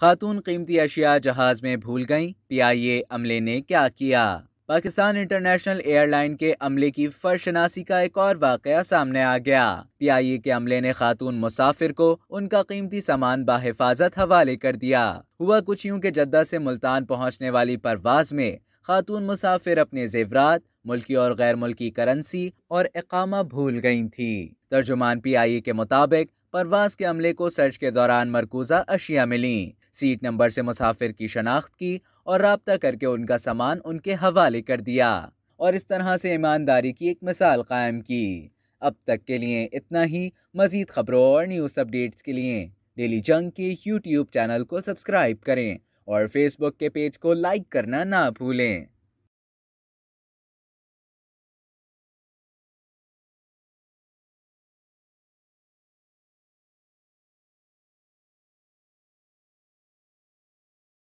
खातून कीमती अशिया जहाज़ में भूल गईं पीआईए अमले ने क्या किया पाकिस्तान इंटरनेशनल एयरलाइन के अमले की फर्शनासी का एक और वाक़ सामने आ गया पीआईए के अमले ने खातून मुसाफिर को उनका कीमती सामान बाहिफाजत हवाले कर दिया हुआ कुछ यूं के जद्दा से मुल्तान पहुंचने वाली परवाज में खातून मुसाफिर अपने जेवरात मुल्की और गैर मुल्की करेंसी और इकामा भूल गई थी तर्जुमान पी आई ए के मुताबिक परवाज के अमले को सर्च के दौरान मरकूजा अशिया मिली सीट नंबर से मुसाफिर की शनाख्त की और रबता करके उनका सामान उनके हवाले कर दिया और इस तरह से ईमानदारी की एक मिसाल कायम की अब तक के लिए इतना ही मज़ीद खबरों और न्यूज़ अपडेट्स के लिए डेली जंग के यूट्यूब चैनल को सब्सक्राइब करें और फेसबुक के पेज को लाइक करना ना भूलें